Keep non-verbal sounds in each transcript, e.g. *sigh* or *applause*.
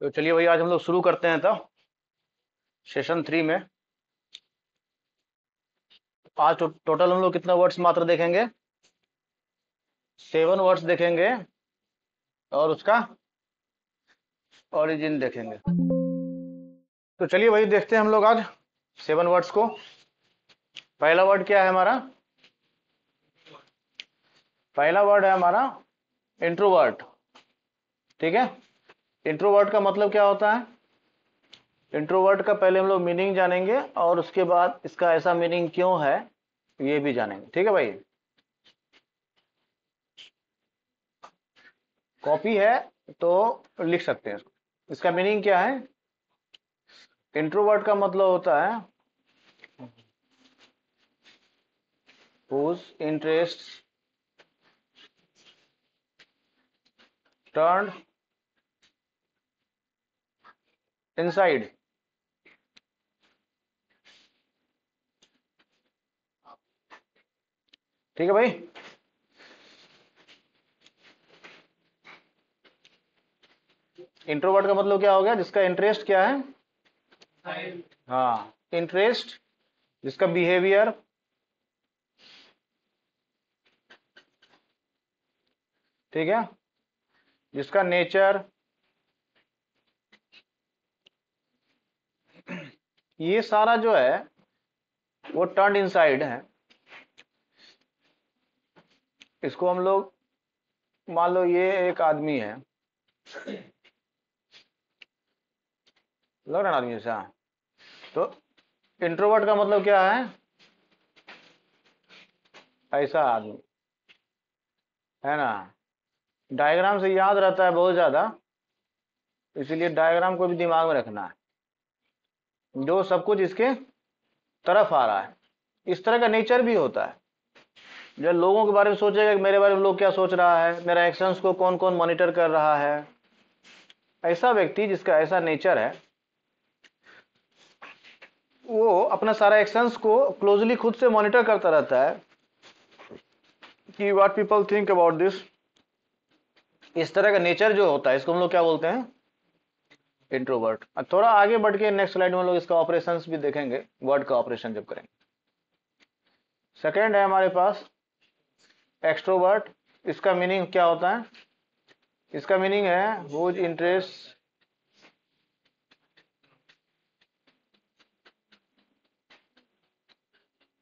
तो चलिए भाई आज हम लोग शुरू करते हैं तो सेशन थ्री में आज टो, तो टोटल हम लोग कितना वर्ड्स मात्र देखेंगे सेवन वर्ड्स देखेंगे और उसका ओरिजिन देखेंगे तो चलिए भाई देखते हैं हम लोग आज सेवन वर्ड्स को पहला वर्ड क्या है हमारा पहला वर्ड है हमारा इंट्रोवर्ट ठीक है इंट्रोवर्ट का मतलब क्या होता है इंट्रोवर्ट का पहले हम लोग मीनिंग जानेंगे और उसके बाद इसका ऐसा मीनिंग क्यों है ये भी जानेंगे ठीक है भाई कॉपी है तो लिख सकते हैं इसका मीनिंग क्या है इंट्रोवर्ट का मतलब होता है इंटरेस्ट टर्न inside ठीक है भाई इंट्रोवर्ट का मतलब क्या हो गया जिसका इंटरेस्ट क्या है हाँ इंटरेस्ट जिसका बिहेवियर ठीक है जिसका नेचर ये सारा जो है वो टर्न इनसाइड है इसको हम लोग मान लो ये एक आदमी है लग आदमी से तो इंट्रोवर्ट का मतलब क्या है ऐसा आदमी है ना डायग्राम से याद रहता है बहुत ज्यादा इसीलिए डायग्राम को भी दिमाग में रखना है जो सब कुछ इसके तरफ आ रहा है इस तरह का नेचर भी होता है जब लोगों के बारे में सोचेगा कि मेरे बारे में लोग क्या सोच रहा है मेरा एक्शंस को कौन कौन मॉनिटर कर रहा है ऐसा व्यक्ति जिसका ऐसा नेचर है वो अपना सारा एक्शंस को क्लोजली खुद से मॉनिटर करता रहता है कि what people think about this इस तरह का नेचर जो होता है इसको हम लोग क्या बोलते हैं इंट्रोवर्ट थोड़ा आगे बढ़ के नेक्स्ट स्लाइड में लोग इसका ऑपरेशन भी देखेंगे वर्ड का ऑपरेशन जब करेंगे सेकेंड है हमारे पास एक्सट्रोवर्ट इसका मीनिंग क्या होता है इसका मीनिंग है whose interest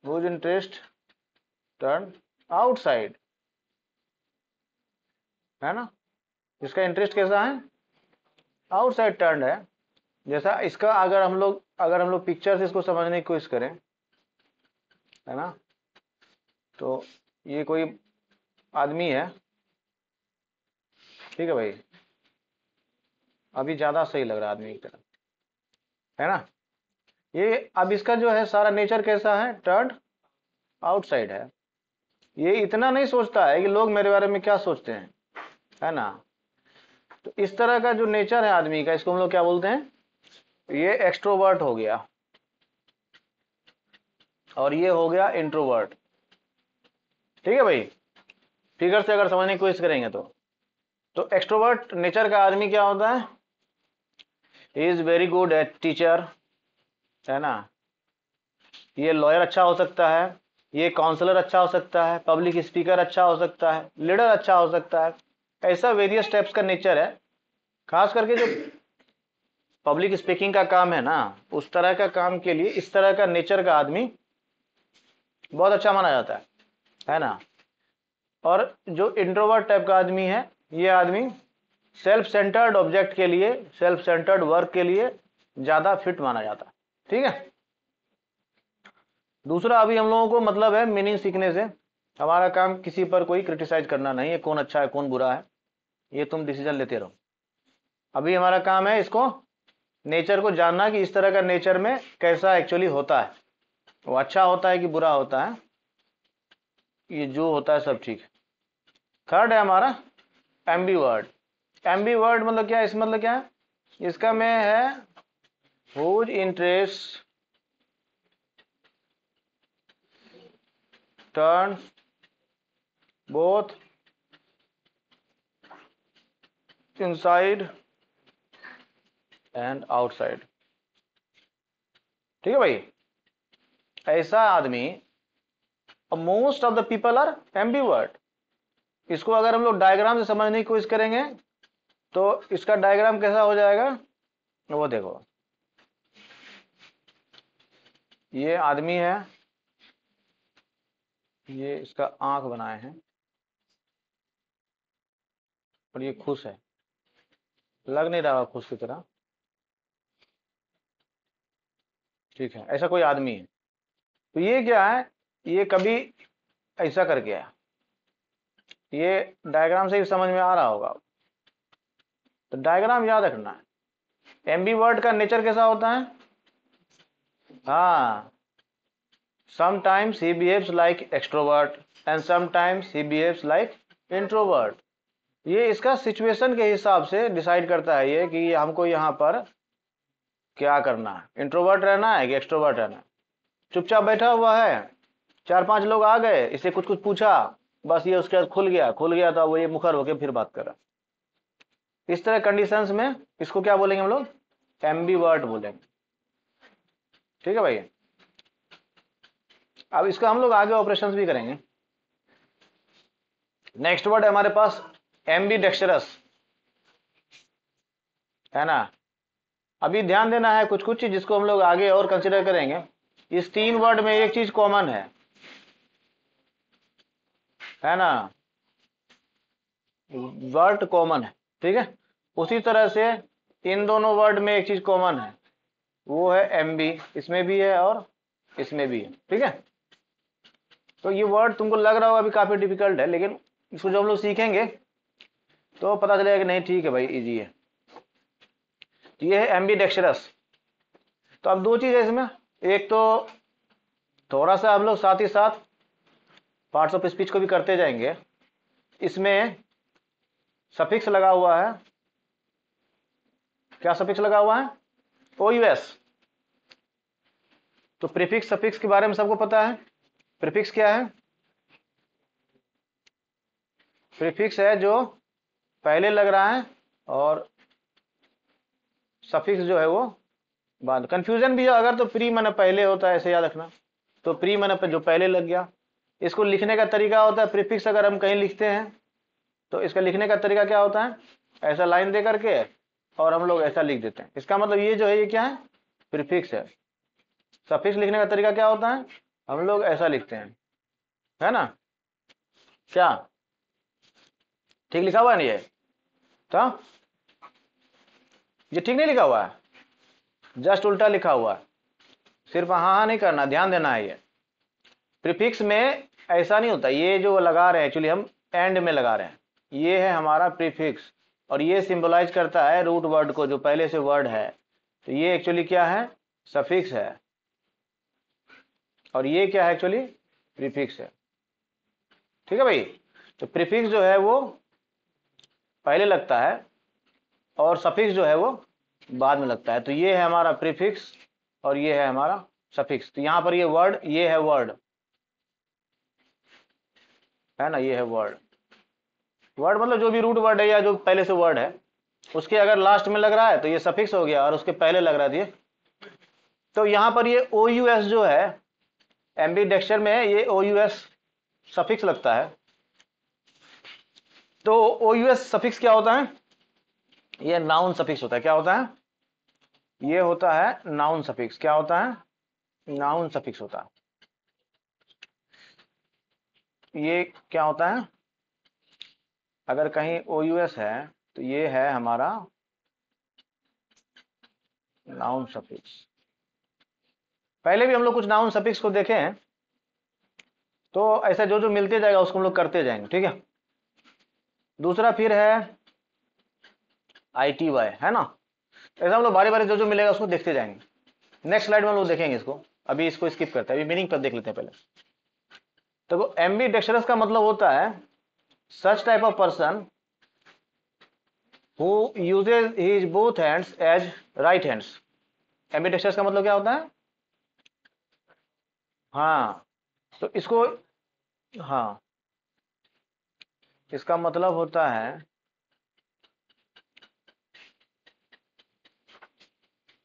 whose interest turn है ना इसका इंटरेस्ट कैसा है आउटसाइड टर्न है जैसा इसका अगर हम लोग अगर हम लोग पिक्चर से इसको समझने की कोशिश करें है ना तो ये कोई आदमी है ठीक है भाई अभी ज़्यादा सही लग रहा आदमी की तरफ है ना ये अब इसका जो है सारा नेचर कैसा है टर्न आउटसाइड है ये इतना नहीं सोचता है कि लोग मेरे बारे में क्या सोचते हैं है ना तो इस तरह का जो नेचर है आदमी का इसको हम लोग क्या बोलते हैं ये एक्सट्रोवर्ट हो गया और ये हो गया इंट्रोवर्ट ठीक है भाई फिगर से अगर समझने की कोशिश करेंगे तो तो एक्सट्रोवर्ट नेचर का आदमी क्या होता है is very good at teacher है ना ये लॉयर अच्छा हो सकता है ये काउंसलर अच्छा हो सकता है पब्लिक स्पीकर अच्छा हो सकता है लीडर अच्छा हो सकता है ऐसा वेरियस टाइप्स का नेचर है खास करके जो पब्लिक स्पीकिंग का काम है ना उस तरह का काम के लिए इस तरह का नेचर का आदमी बहुत अच्छा माना जाता है है ना और जो इंट्रोवर्ट टाइप का आदमी है ये आदमी सेल्फ सेंटर्ड ऑब्जेक्ट के लिए सेल्फ सेंटर्ड वर्क के लिए ज़्यादा फिट माना जाता है ठीक है दूसरा अभी हम लोगों को मतलब है मीनिंग सीखने से हमारा काम किसी पर कोई क्रिटिसाइज करना नहीं है कौन अच्छा है कौन बुरा है ये तुम डिसीजन लेते रहो अभी हमारा काम है इसको नेचर को जानना कि इस तरह का नेचर में कैसा एक्चुअली होता है वो अच्छा होता है कि बुरा होता है ये जो होता है सब ठीक है थर्ड है हमारा एम्बी वर्ड एम्बी वर्ड मतलब क्या इस मतलब क्या है इसका में है whose interest turns both inside and outside ठीक है भाई ऐसा आदमी most of the people are ambivert इसको अगर हम लोग डायग्राम से समझने की कोशिश करेंगे तो इसका डायग्राम कैसा हो जाएगा वो देखो ये आदमी है ये इसका आंख बनाए हैं और ये खुश है लग नहीं रहा खुश की तरह ठीक है ऐसा कोई आदमी है तो ये क्या है ये कभी ऐसा करके आया ये डायग्राम से ही समझ में आ रहा होगा तो डायग्राम याद रखना है एमबी वर्ड का नेचर कैसा होता है हाँ sometimes he behaves like extrovert and sometimes he behaves like introvert ये इसका सिचुएशन के हिसाब से डिसाइड करता है ये कि हमको यहाँ पर क्या करना है इंट्रोवर्ट रहना है कि एक्सट्रोवर्ट रहना है चुपचाप बैठा हुआ है चार पांच लोग आ गए इसे कुछ कुछ पूछा बस ये उसके बाद खुल गया खुल गया तो वो ये मुखर होके फिर बात करा इस तरह कंडीशंस में इसको क्या बोलेंगे हम लोग एम्बीवर्ट बोलेंगे ठीक है भाई अब इसका हम लोग आगे ऑपरेशन भी करेंगे नेक्स्ट वर्ड हमारे पास बी डेक्सरस है ना अभी ध्यान देना है कुछ कुछ चीज जिसको हम लोग आगे और कंसिडर करेंगे इस तीन वर्ड में एक चीज कॉमन है है ना वर्ड कॉमन है ठीक है उसी तरह से इन दोनों वर्ड में एक चीज कॉमन है वो है एम बी इसमें भी है और इसमें भी है ठीक है तो ये वर्ड तुमको लग रहा होगा अभी काफी डिफिकल्ट है लेकिन इसको जब हम लोग सीखेंगे तो पता चलेगा कि नहीं ठीक है भाई इजी है तो ये है एम्बी तो अब दो चीज़ है इसमें एक तो थोड़ा सा हम लोग साथ ही साथ पार्ट्स ऑफ स्पीच को भी करते जाएंगे इसमें सफिक्स लगा हुआ है क्या सफिक्स लगा हुआ है ओ यूएस तो प्रीफिक्स सफिक्स के बारे में सबको पता है प्रीफिक्स क्या है प्रीफिक्स है जो पहले लग रहा है और सफिक्स जो है वो बाद कंफ्यूजन भी अगर तो प्री मैंने पहले होता है ऐसे याद रखना तो प्री मैंने जो पहले लग गया इसको लिखने का तरीका होता है प्रीफिक्स अगर हम कहीं लिखते हैं तो इसका लिखने का तरीका क्या होता है ऐसा लाइन दे करके और हम लोग ऐसा लिख देते हैं इसका मतलब ये जो है ये क्या है प्रीफिक्स है सफिक्स लिखने का तरीका क्या होता है हम लोग ऐसा लिखते हैं है ना क्या ठीक लिखा हुआ है ना ये तो ये ठीक नहीं लिखा हुआ है जस्ट उल्टा लिखा हुआ है सिर्फ हाँ हाँ नहीं करना ध्यान देना है ये प्रीफिक्स में ऐसा नहीं होता ये जो लगा रहे हैं एक्चुअली हम एंड में लगा रहे हैं ये है हमारा प्रीफिक्स और ये सिंबलाइज करता है रूट वर्ड को जो पहले से वर्ड है तो ये एक्चुअली क्या है सफिक्स है और ये क्या है एक्चुअली प्रीफिक्स है ठीक है भाई तो प्रीफिक्स जो है वो पहले लगता है और सफिक्स जो है वो बाद में लगता है तो ये है हमारा प्रीफिक्स और ये है हमारा सफिक्स तो यहां पर ये वर्ड ये है वर्ड है ना ये है वर्ड वर्ड मतलब जो भी रूट वर्ड है या जो पहले से वर्ड है उसके अगर लास्ट में लग रहा है तो ये सफिक्स हो गया और उसके पहले लग रहा है तो ये तो यहां पर ये ओ जो है एम्बी में ये ओ सफिक्स लगता है तो ओ सफिक्स क्या होता है ये नाउन सफिक्स होता है क्या होता है ये होता है नाउन सफिक्स क्या होता है नाउन सफिक्स होता है ये क्या होता है अगर कहीं ओ यूएस है तो ये है हमारा नाउन सफिक्स पहले भी हम लोग कुछ नाउन सफिक्स को देखे हैं तो ऐसा जो जो मिलते जाएगा उसको हम लोग करते जाएंगे ठीक है दूसरा फिर है आई टी वाई है ना ऐसा हम लोग बारी बारी जो जो मिलेगा उसको देखते जाएंगे नेक्स्ट स्लाइड में लोग देखेंगे इसको अभी इसको स्किप करते हैं अभी मीनिंग पर देख लेते हैं पहले देखो एमबी डेक्सरस का मतलब होता है such type of person who uses his both hands as right hands ambidextrous का मतलब क्या होता है हाँ तो इसको हाँ इसका मतलब होता है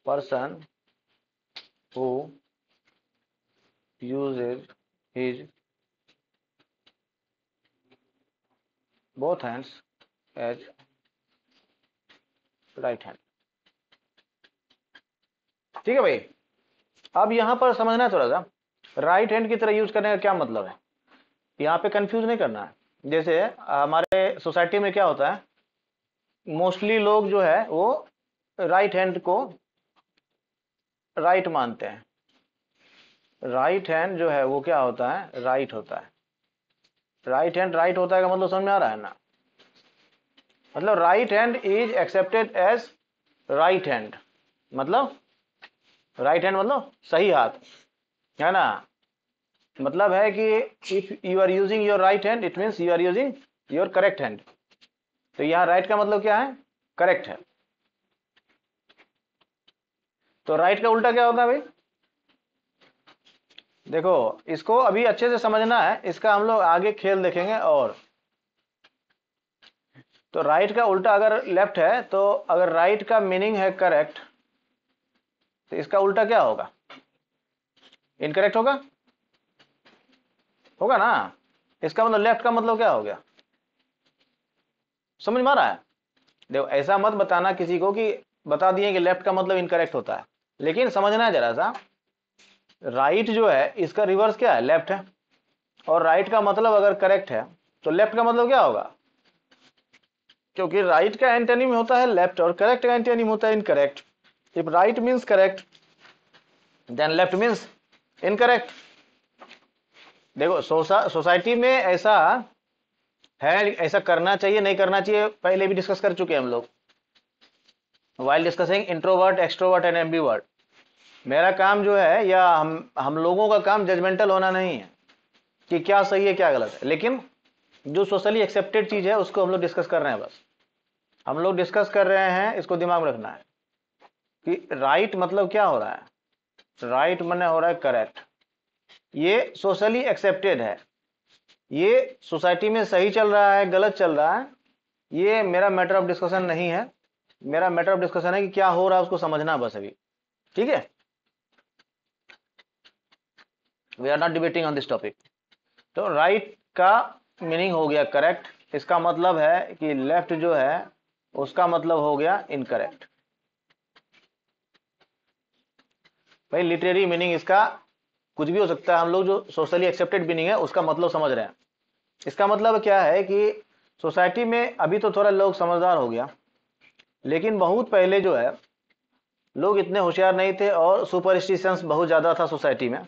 person who use his both hands as right hand ठीक है भाई अब यहां पर समझना है थोड़ा सा राइट हैंड की तरह यूज करने का क्या मतलब है यहां पे कंफ्यूज नहीं करना है जैसे हमारे सोसाइटी में क्या होता है मोस्टली लोग जो है वो राइट हैंड को राइट मानते हैं राइट हैंड जो है वो क्या होता है राइट होता है राइट हैंड राइट होता है का मतलब समझ में आ रहा है ना मतलब right hand is accepted as right hand मतलब राइट हैंड मतलब सही हाथ है ना मतलब है कि if you are using your right hand it means you are using your correct hand तो यहां राइट का मतलब क्या है करेक्ट है तो राइट का उल्टा क्या होगा भाई देखो इसको अभी अच्छे से समझना है इसका हम लोग आगे खेल देखेंगे और तो राइट का उल्टा अगर लेफ्ट है तो अगर राइट का मीनिंग है करेक्ट तो इसका उल्टा क्या होगा इनकरेक्ट होगा होगा ना इसका मतलब लेफ्ट का मतलब क्या हो गया समझ में आ रहा है देखो ऐसा मत बताना किसी को कि बता दिए कि लेफ्ट का मतलब इनकरेक्ट होता है लेकिन समझना है जरा सा राइट right जो है इसका रिवर्स क्या है लेफ्ट है और राइट right का मतलब अगर करेक्ट है तो लेफ्ट का मतलब क्या होगा क्योंकि राइट right का एंटेनिम होता है लेफ्ट और करेक्ट का एंटेनिम होता है incorrect if right means correct then left means incorrect देखो सोसा सोसाइटी में ऐसा है ऐसा करना चाहिए नहीं करना चाहिए पहले भी डिस्कस कर चुके हैं हम लोग while discussing introvert extrovert and ambivert मेरा काम जो है या हम हम लोगों का काम जजमेंटल होना नहीं है कि क्या सही है क्या गलत है लेकिन जो सोशली एक्सेप्टेड चीज़ है उसको हम लोग डिस्कस कर रहे हैं बस हम लोग डिस्कस कर रहे हैं इसको दिमाग में रखना है कि राइट मतलब क्या हो रहा है राइट मैंने हो रहा है करेक्ट ये सोशली एक्सेप्टेड है ये सोसाइटी में सही चल रहा है गलत चल रहा है ये मेरा मैटर ऑफ डिस्कशन नहीं है मेरा मैटर ऑफ डिस्कशन है कि क्या हो रहा है उसको समझना बस अभी ठीक है we are not debating on this topic तो राइट right का मीनिंग हो गया करेक्ट इसका मतलब है कि लेफ्ट जो है उसका मतलब हो गया इनकरेक्ट भाई लिटरेरी मीनिंग इसका कुछ भी हो सकता है हम लोग जो सोशली एक्सेप्टेड भी नहीं है उसका मतलब समझ रहे हैं इसका मतलब क्या है कि सोसाइटी में अभी तो थोड़ा लोग समझदार हो गया लेकिन बहुत पहले जो है लोग इतने होशियार नहीं थे और सुपरस्टिशंस बहुत ज़्यादा था सोसाइटी में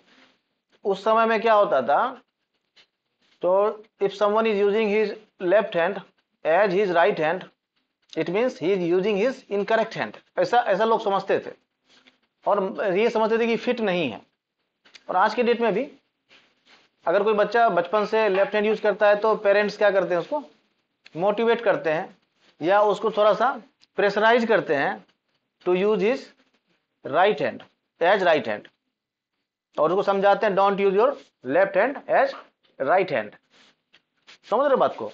उस समय में क्या होता था तो if someone is using his left hand as his right hand it means he is using his incorrect hand ऐसा ऐसा लोग समझते थे और ये समझते थे कि फिट नहीं है और आज के डेट में भी अगर कोई बच्चा बचपन से लेफ्ट हैंड यूज करता है तो पेरेंट्स क्या करते हैं उसको मोटिवेट करते हैं या उसको थोड़ा सा प्रेशराइज करते हैं to use his right hand as right hand और उसको समझाते हैं don't use your left hand as right hand समझ रहे बात को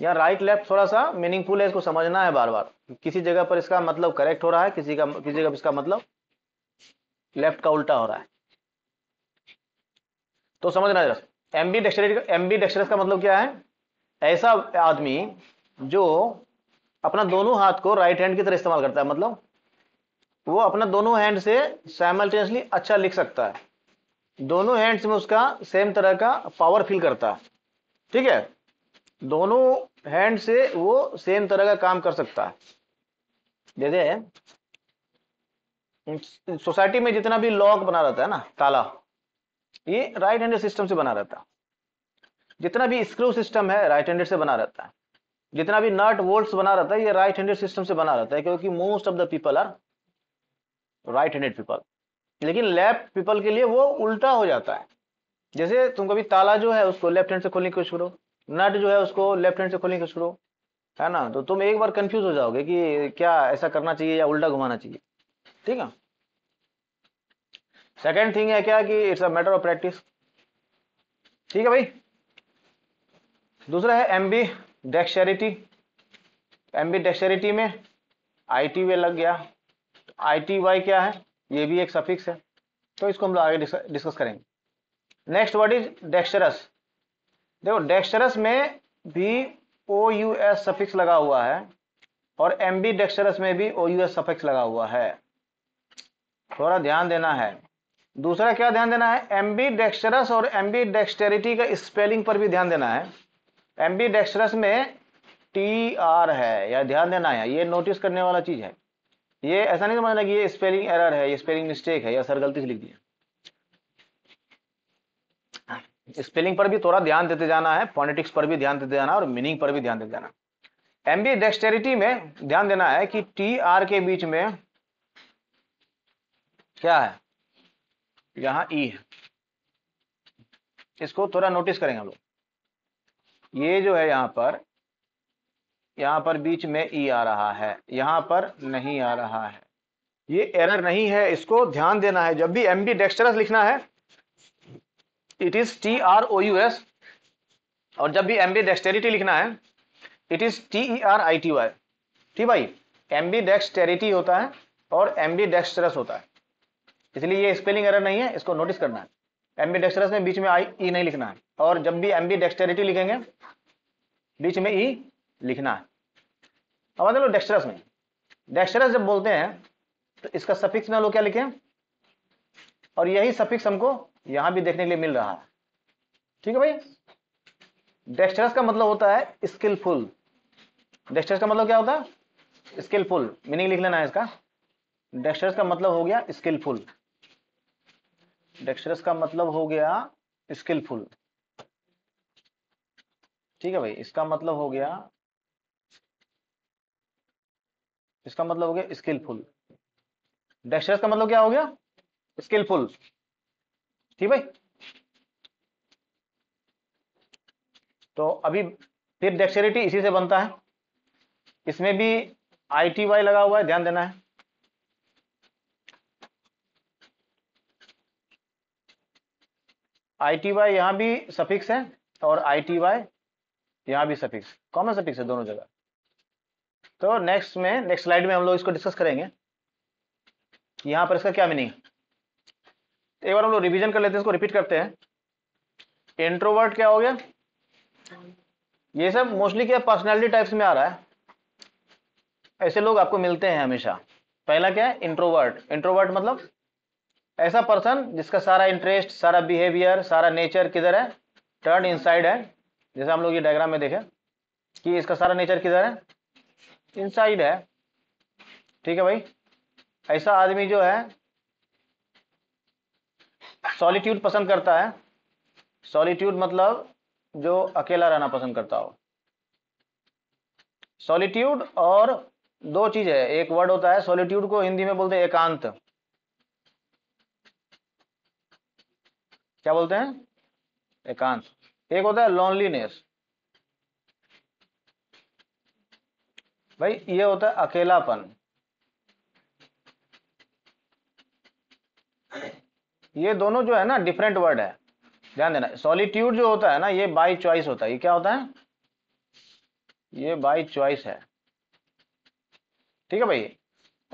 या राइट लेफ्ट थोड़ा सा मीनिंगफुल है इसको समझना है बार बार किसी जगह पर इसका मतलब करेक्ट हो रहा है किसी का किसी जगह पर इसका मतलब लेफ्ट का उल्टा हो रहा है तो समझना जरा एमबी डेक्सरेट एमबी एम का मतलब क्या है ऐसा आदमी जो अपना दोनों हाथ को राइट हैंड की तरह इस्तेमाल करता है मतलब वो अपना दोनों हैंड से साइमल्टेनियसली अच्छा लिख सकता है दोनों हैंड्स में उसका सेम तरह का पावर फील करता है ठीक है दोनों हैंड से वो सेम तरह का काम कर सकता है जैसे सोसाइटी में जितना भी लॉक बना रहता है ना ताला ये राइट हैंडेड सिस्टम से बना रहता है जितना भी स्क्रू सिस्टम है राइट हैंडेड से बना रहता है जितना भी नट वोल्ट बना रहता है ये राइट हैंडेड सिस्टम से बना रहता है क्योंकि most of the people are right handed people लेकिन लेफ्ट पीपल के लिए वो उल्टा हो जाता है जैसे तुम कभी ताला जो है उसको लेफ्ट हैंड से खोलने की कोशिश करो नट जो है उसको लेफ्ट हैंड से खोलने की कोशिश करो है ना तो तुम एक बार कंफ्यूज हो जाओगे कि क्या ऐसा करना चाहिए या उल्टा घुमाना चाहिए ठीक है सेकेंड थिंग है क्या कि it's a matter of practice ठीक है भाई दूसरा है ambidexterity ambidexterity में आई टी वे लग गया आई टी वाई क्या है ये भी एक सफिक्स है तो इसको हम लोग आगे डिस्कस करेंगे नेक्स्ट वर्ड इज डेक्शरस देखो डेक्शरस में भी ओ यू एस सफिक्स लगा हुआ है और एम बी डेक्शरस में भी ओ यू एस सफिक्स लगा हुआ है थोड़ा ध्यान देना है दूसरा क्या ध्यान देना है एम्बी डेक्स्टरस और एम्बी डेक्सटेरिटी का स्पेलिंग पर भी ध्यान देना है एम्बी में टी आर है या ध्यान देना है ये नोटिस करने वाला चीज़ है ये ऐसा नहीं समझना कि ये स्पेलिंग एरर है ये स्पेलिंग मिस्टेक है या सर गलती से लिख दिया स्पेलिंग पर भी थोड़ा ध्यान देते जाना है फोनेटिक्स पर भी ध्यान देते जाना और मीनिंग पर भी ध्यान देते जाना एमबी डेक्सटेरिटी में ध्यान देना है कि टी आर के बीच में क्या है यहां ई e है इसको थोड़ा नोटिस करेंगे हम लोग ये जो है यहां पर यहां पर बीच में ई e आ रहा है यहां पर नहीं आ रहा है ये एरर नहीं है इसको ध्यान देना है जब भी एम बी डेक्सटरस लिखना है it is T R O U S और जब भी एम बी डेक्सटेरिटी लिखना है it is T E R I T Y ठीक भाई एम बी डेक्सटेरिटी होता है और एम बी डेक्सटरस होता है इसलिए ये स्पेलिंग एरर नहीं है इसको नोटिस करना है एमबी डेक्सटरस में बीच में आई ई e नहीं लिखना है और जब भी एमबी डेक्सटेरिटी लिखेंगे बीच में ई e लिखना है अब मतलब डेक्सटरस में डेक्सटरस जब बोलते हैं तो इसका सफिक्स में लोग क्या लिखे और यही सफिक्स हमको यहां भी देखने के लिए मिल रहा है ठीक है भाई डेक्सटरस का मतलब होता है स्किलफुल डेक्सटरस का मतलब क्या होता है स्किलफुल मीनिंग लिख लेना है इसका डेक्सटरस का मतलब हो गया स्किलफुल डेक्स्ट्रस का मतलब हो गया स्किलफुल ठीक है भाई इसका मतलब हो गया इसका मतलब हो गया स्किलफुल डेक्स्ट्रस का मतलब क्या हो गया स्किलफुल ठीक भाई तो अभी फिर डेक्सरिटी इसी से बनता है इसमें भी आई टी वाई लगा हुआ है ध्यान देना है आई टी वाई यहां भी सफिक्स है और आई टी वाई यहां भी सफिक्स कॉमन सफिक्स है दोनों जगह तो नेक्स्ट में नेक्स्ट स्लाइड में हम लोग इसको डिस्कस करेंगे यहां पर इसका क्या मीनिंग है तो एक बार हम लोग रिविजन कर लेते हैं इसको रिपीट करते हैं इंट्रोवर्ट क्या हो गया ये सब मोस्टली क्या पर्सनैलिटी टाइप्स में आ रहा है ऐसे लोग आपको मिलते हैं हमेशा पहला क्या है इंट्रोवर्ट इंट्रोवर्ट मतलब ऐसा पर्सन जिसका सारा इंटरेस्ट सारा बिहेवियर सारा नेचर किधर है टर्न इनसाइड है जैसे हम लोग ये डायग्राम में देखें कि इसका सारा नेचर किधर है इनसाइड है ठीक है भाई ऐसा आदमी जो है सॉलिट्यूड पसंद करता है सॉलिट्यूड मतलब जो अकेला रहना पसंद करता हो सॉलिट्यूड और दो चीज है एक वर्ड होता है सॉलिट्यूड को हिंदी में बोलते हैं एकांत क्या बोलते हैं एकांत एक होता है लोनलीनेस भाई ये होता है अकेलापन ये दोनों जो है ना डिफरेंट वर्ड है ध्यान देना सॉलिट्यूड जो होता है ना ये बाय चॉइस होता है ये क्या होता है ये बाय चॉइस है ठीक है भाई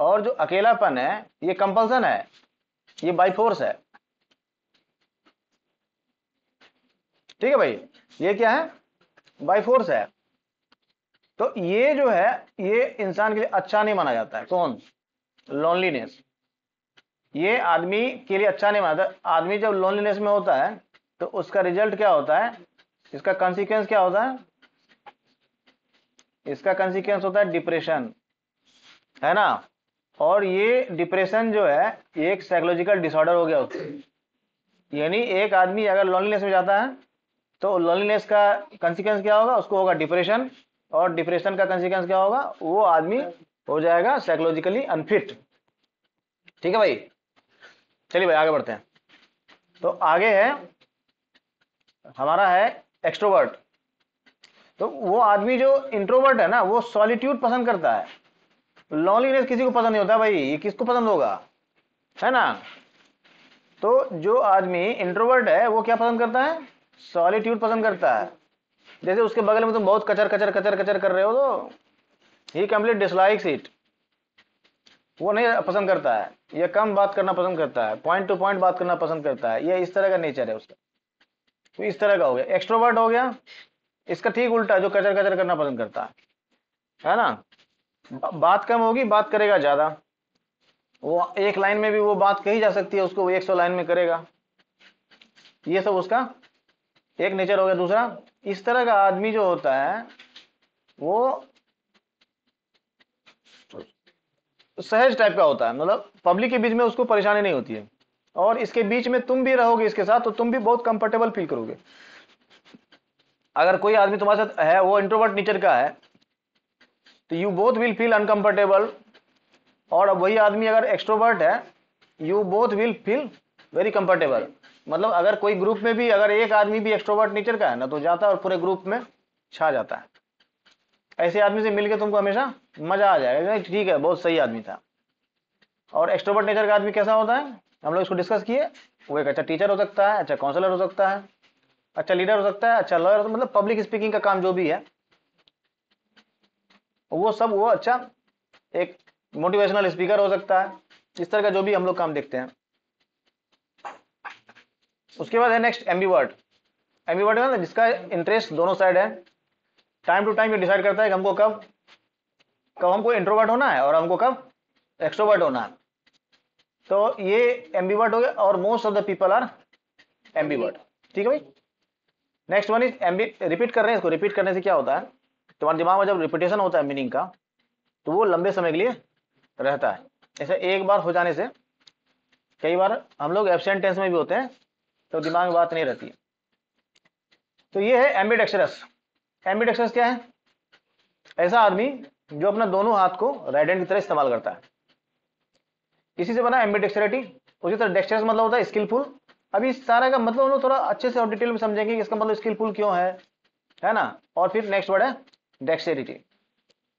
और जो अकेलापन है ये कंपल्सन है ये बाय फोर्स है ठीक है भाई ये क्या है बाई फोर्स है तो ये जो है ये इंसान के लिए अच्छा नहीं माना जाता है कौन लोनलीनेस ये आदमी के लिए अच्छा नहीं माना जाता आदमी जब लोनलीनेस में होता है तो उसका रिजल्ट क्या होता है इसका कंसिक्वेंस क्या होता है इसका कंसिक्वेंस होता है डिप्रेशन है ना और ये डिप्रेशन जो है एक साइकोलॉजिकल डिसऑर्डर हो गया होता है यानी एक आदमी अगर लोनलीनेस में जाता है तो लोनलीनेस का कंसिक्वेंस क्या होगा उसको होगा डिप्रेशन और डिप्रेशन का कंसिक्वेंस क्या होगा वो आदमी हो जाएगा साइकोलॉजिकली अनफिट ठीक है भाई चलिए भाई आगे बढ़ते हैं तो आगे है हमारा है एक्सट्रोवर्ट तो वो आदमी जो इंट्रोवर्ट है ना वो सॉलिट्यूड पसंद करता है लॉन्लीनेस किसी को पसंद नहीं होता भाई ये किसको पसंद होगा है ना तो जो आदमी इंट्रोवर्ट है वो क्या पसंद करता है सॉलिट्यूड पसंद करता है जैसे उसके बगल में तुम बहुत कचर कचर कचर कचर कर रहे हो तो ही कम्प्लीट डिसलाइक्स इट वो नहीं पसंद करता है यह कम बात करना पसंद करता है पॉइंट टू पॉइंट बात करना पसंद करता है ये इस तरह का नेचर है उसका तो इस तरह का हो गया एक्स्ट्रोवर्ट हो गया इसका ठीक उल्टा है जो कचर कचर करना पसंद करता है है ना बात कम होगी बात करेगा ज़्यादा वो एक लाइन में भी वो बात कही जा सकती है उसको वो एक सौ लाइन में करेगा ये सब उसका एक नेचर हो गया दूसरा इस तरह का आदमी जो होता है वो सहज टाइप का होता है मतलब पब्लिक के बीच में उसको परेशानी नहीं होती है और इसके बीच में तुम भी रहोगे इसके साथ तो तुम भी बहुत कंफर्टेबल फील करोगे अगर कोई आदमी तुम्हारे साथ है वो इंट्रोवर्ट नेचर का है तो you both will feel uncomfortable और अब वही आदमी अगर एक्सट्रोवर्ट है you both will feel very comfortable मतलब अगर कोई ग्रुप में भी अगर एक आदमी भी एक्सट्रोवर्ट नेचर का है ना तो जाता है और पूरे ग्रुप में छा जाता है ऐसे आदमी से मिलकर तुमको हमेशा मजा आ जाएगा ठीक है बहुत सही आदमी था और एक्सट्रोवर्ट नेचर का आदमी कैसा होता है हम लोग इसको डिस्कस किए वो एक अच्छा टीचर हो सकता है अच्छा काउंसलर हो सकता है अच्छा लीडर हो सकता है अच्छा लॉयर मतलब पब्लिक स्पीकिंग का काम जो भी है वो सब वो अच्छा एक मोटिवेशनल स्पीकर हो सकता है इस तरह का जो भी हम लोग काम देखते हैं उसके बाद है नेक्स्ट एमबी एम्बीवर्ट एम्बीवर्ट है ना जिसका इंटरेस्ट दोनों साइड है टाइम टू टाइम ये डिसाइड करता है कि हमको कब कब हमको इंट्रोवर्ट होना है और हमको कब एक्सट्रोवर्ट होना है तो ये एमबी वर्ड हो गया और most of the people are ambivert ठीक है भाई next one is ambi repeat कर रहे हैं इसको रिपीट करने से क्या होता है तुम्हारे दिमाग में जब रिपीटेशन होता है मीनिंग का तो वो लंबे समय के लिए रहता है ऐसे एक बार हो जाने से कई बार हम लोग एबसेंट टेंस में भी होते हैं तो दिमाग में बात नहीं रहती है तो ये है एम्बिडेक्सरस एम्बिडेक्सरस क्या है ऐसा आदमी जो अपना दोनों हाथ को राइट हैंड की तरह इस्तेमाल करता है इसी से बना एम्बिडेक्सरिटी उसी तरह डेक्सरस मतलब होता है स्किलफुल अभी सारा का मतलब हम लोग थोड़ा अच्छे से और डिटेल में समझेंगे कि इसका मतलब स्किलफुल क्यों है है ना और फिर नेक्स्ट वर्ड है डेक्सटेरिटी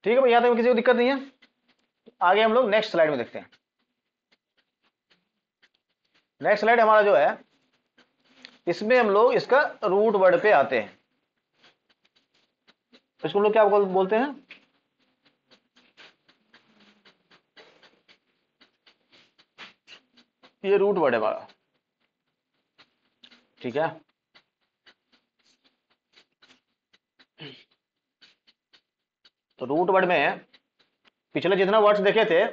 ठीक है भाई यहाँ तक किसी को दिक्कत नहीं है आगे हम लोग नेक्स्ट स्लाइड में देखते हैं नेक्स्ट स्लाइड हमारा जो है इसमें हम लोग इसका रूट वर्ड पे आते हैं इसको हम लोग क्या बोलते हैं ये रूट वर्ड है वाला ठीक है तो रूट वर्ड में पिछले जितना वर्ड्स देखे थे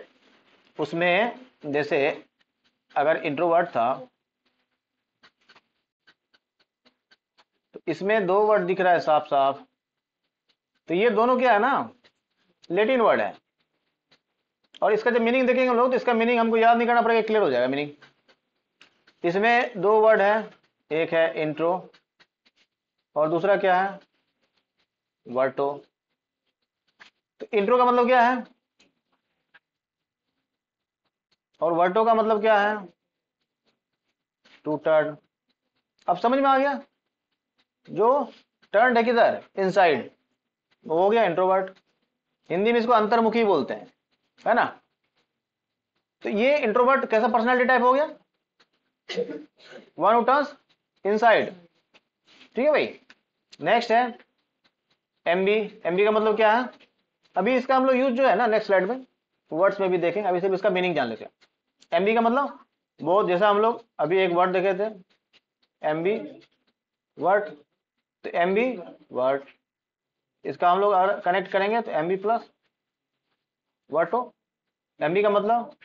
उसमें जैसे अगर इंट्रोवर्ड था इसमें दो वर्ड दिख रहा है साफ साफ तो ये दोनों क्या है ना लेटिन वर्ड है और इसका जब मीनिंग देखेंगे हम लोग तो इसका मीनिंग हमको याद नहीं करना पड़ेगा क्लियर हो जाएगा मीनिंग इसमें दो वर्ड है एक है इंट्रो और दूसरा क्या है वर्टो तो इंट्रो का मतलब क्या है और वर्टो का मतलब क्या है टू टर्न अब समझ में आ गया जो टर्न है किधर इनसाइड हो गया इंट्रोवर्ट हिंदी में इसको अंतर्मुखी बोलते हैं है ना तो ये इंट्रोवर्ट कैसा पर्सनालिटी टाइप हो गया वन टर्न्स इनसाइड ठीक है भाई नेक्स्ट है एमबी एमबी का मतलब क्या है अभी इसका हम लोग यूज जो है ना नेक्स्ट स्लाइड में वर्ड्स में भी देखें अभी सिर्फ इसका मीनिंग जान लेते हैं एमबी का मतलब बहुत जैसा हम लोग अभी एक वर्ड देखे थे एमबी वर्ड तो एम बी वर्ट इसका हम लोग अगर कनेक्ट करेंगे तो ambi plus verto ambi का मतलब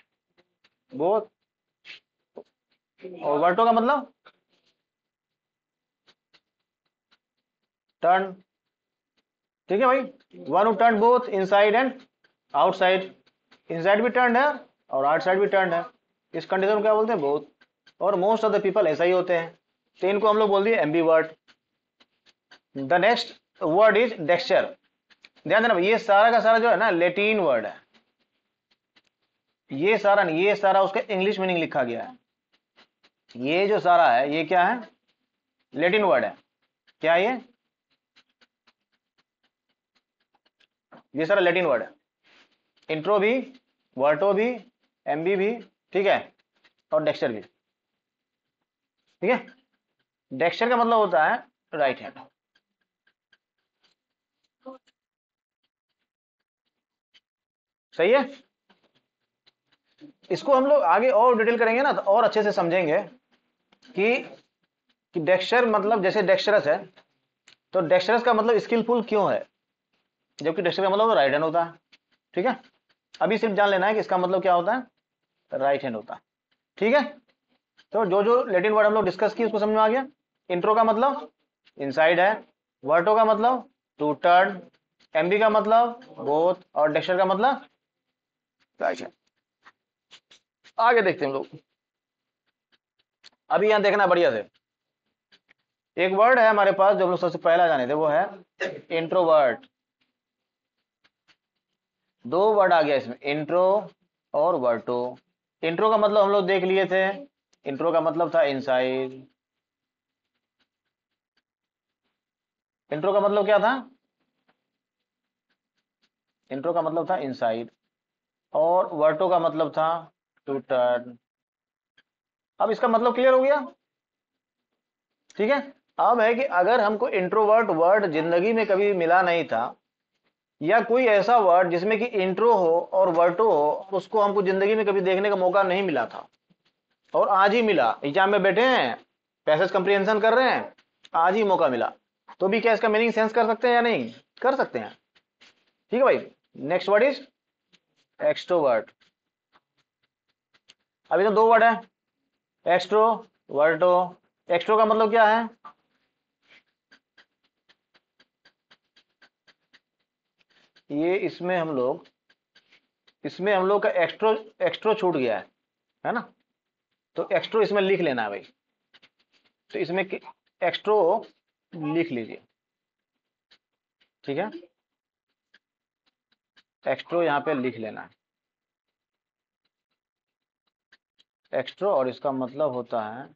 बोथ और वर्टो का मतलब टर्न ठीक है भाई one turn both inside and outside inside भी टर्न है और आउटसाइड भी टर्न है इस कंडीशन को क्या बोलते हैं बोथ और मोस्ट ऑफ द पीपल ऐसा ही होते हैं तो इनको हम लोग बोल दिए ambivert the next word is dexter ध्यान देना ये सारा का सारा जो है ना लेटिन वर्ड है ये सारा नहीं ये सारा उसका इंग्लिश मीनिंग लिखा गया है ये जो सारा है ये क्या है लेटिन वर्ड है क्या ये ये सारा लेटिन वर्ड है इंट्रो भी वर्टो भी एम भी ठीक है और डेक्स्टर भी ठीक है डेक्स्टर का मतलब होता है राइट हैंड सही है इसको हम लोग आगे और डिटेल करेंगे ना तो और अच्छे से समझेंगे कि कि डेक्शर मतलब जैसे डेक्शरस है तो डेक्शरस का मतलब स्किलफुल क्यों है जबकि डेक्शर का मतलब राइट तो हैंड होता है ठीक है अभी सिर्फ जान लेना है कि इसका मतलब क्या होता है राइट हैंड होता है ठीक है तो जो जो लेटिन वर्ड हम लोग डिस्कस किए उसको समझ में आ गया इंट्रो का मतलब इनसाइड है वर्टो का मतलब टू टर्न एमबी का मतलब बोथ और डेक्शर का मतलब राइट है आगे देखते हैं हम लोग अभी यहां देखना बढ़िया से एक वर्ड है हमारे पास जो हम लोग सबसे पहला जाने थे वो है इंट्रोवर्ट दो वर्ड आ गया इसमें इंट्रो और वर्टो इंट्रो का मतलब हम लोग देख लिए थे इंट्रो का मतलब था इनसाइड इंट्रो का मतलब क्या था इंट्रो का मतलब था इनसाइड और वर्टो का मतलब था टू टर्न अब इसका मतलब क्लियर हो गया ठीक है अब है कि अगर हमको इंट्रोवर्ट वर्ड जिंदगी में कभी मिला नहीं था या कोई ऐसा वर्ड जिसमें कि इंट्रो हो और वर्टो हो उसको हमको जिंदगी में कभी देखने का मौका नहीं मिला था और आज ही मिला एग्जाम में बैठे हैं पैसेज कंप्रीहेंशन कर रहे हैं आज ही मौका मिला तो भी क्या इसका मीनिंग सेंस कर सकते हैं या नहीं कर सकते हैं ठीक है भाई नेक्स्ट वर्ड इज एक्सट्रोवर्ट अभी तो दो वर्ड है एक्स्ट्रो वर्डो एक्स्ट्रो का मतलब क्या है ये इसमें हम लोग इसमें हम लोग का एक्स्ट्रो एक्स्ट्रो छूट गया है है ना तो एक्स्ट्रो इसमें लिख लेना है भाई तो इसमें एक्स्ट्रो लिख लीजिए ठीक है एक्स्ट्रो यहाँ पे लिख लेना है एक्स्ट्रो और इसका मतलब होता है